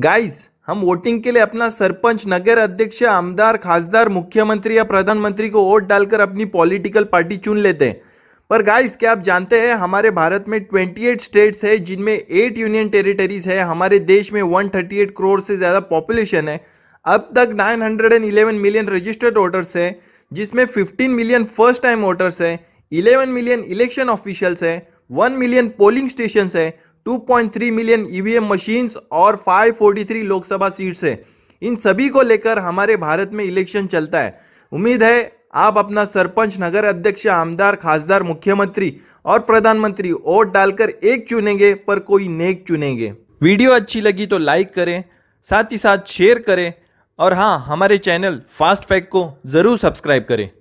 guys हम voting के लिए अपना सरपंच नगर अध्यक्ष आमदार खासदार मुख्यमंत्री या प्रधानमंत्री को वोट डालकर अपनी पॉलिटिकल पार्टी चुन लेते हैं पर गाइस क्या आप जानते हैं हमारे भारत में 28 स्टेट्स है जिनमें 8 यूनियन टेरिटरीज है हमारे देश में 138 करोड़ से ज़्यादा पॉपुलेशन है अब तक 911 मिलियन रजिस्टर्ड वोटर्स है जिसमें 15 मिलियन फर्स्ट टाइम वोटर्स है 11 मिलियन इलेक्शन ऑफिशियल्स है 1 मिलियन पोलिंग स्टेशन है 2.3 मिलियन ईवीएम मशीन्स और 543 लोकसभा सीट्स है इन सभी को लेकर हमारे भारत में इलेक्शन चलता है उम्मीद है आप अपना सरपंच नगर अध्यक्ष आमदार खासदार मुख्यमंत्री और प्रधानमंत्री वोट डालकर एक चुनेंगे पर कोई नेक चुनेंगे वीडियो अच्छी लगी तो लाइक करें साथ ही साथ शेयर करें और हाँ हमारे चैनल फास्ट फैक्ट को ज़रूर सब्सक्राइब करें